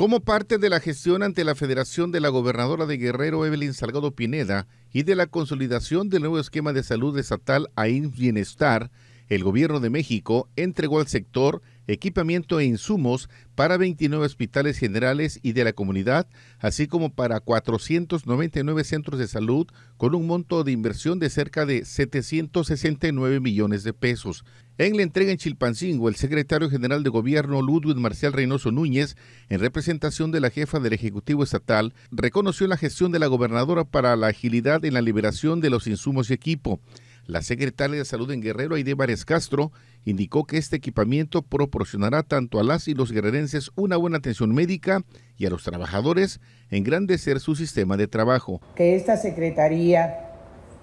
Como parte de la gestión ante la Federación de la Gobernadora de Guerrero, Evelyn Salgado Pineda, y de la consolidación del nuevo esquema de salud estatal AIN Bienestar, el Gobierno de México entregó al sector equipamiento e insumos para 29 hospitales generales y de la comunidad, así como para 499 centros de salud con un monto de inversión de cerca de 769 millones de pesos. En la entrega en Chilpancingo, el secretario general de gobierno Ludwig Marcial Reynoso Núñez, en representación de la jefa del Ejecutivo Estatal, reconoció la gestión de la gobernadora para la agilidad en la liberación de los insumos y equipo. La secretaria de Salud en Guerrero, Aide Vares Castro, indicó que este equipamiento proporcionará tanto a las y los guerrerenses una buena atención médica y a los trabajadores engrandecer su sistema de trabajo. Que esta secretaría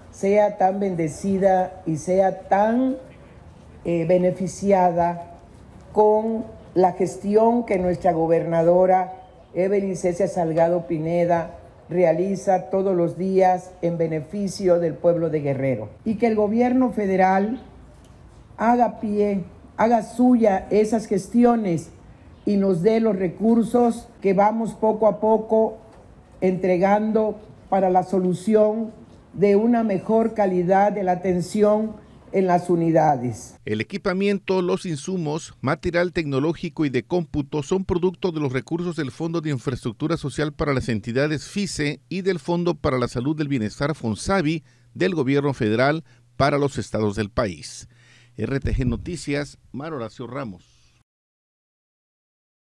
sea tan bendecida y sea tan eh, beneficiada con la gestión que nuestra gobernadora Evelyn Cecia Salgado Pineda realiza todos los días en beneficio del pueblo de Guerrero. Y que el gobierno federal haga pie, haga suya esas gestiones y nos dé los recursos que vamos poco a poco entregando para la solución de una mejor calidad de la atención en las unidades. El equipamiento, los insumos, material tecnológico y de cómputo son producto de los recursos del Fondo de Infraestructura Social para las entidades FISE y del Fondo para la Salud del Bienestar FONSAVI del gobierno federal para los estados del país. RTG Noticias, Mar Horacio Ramos.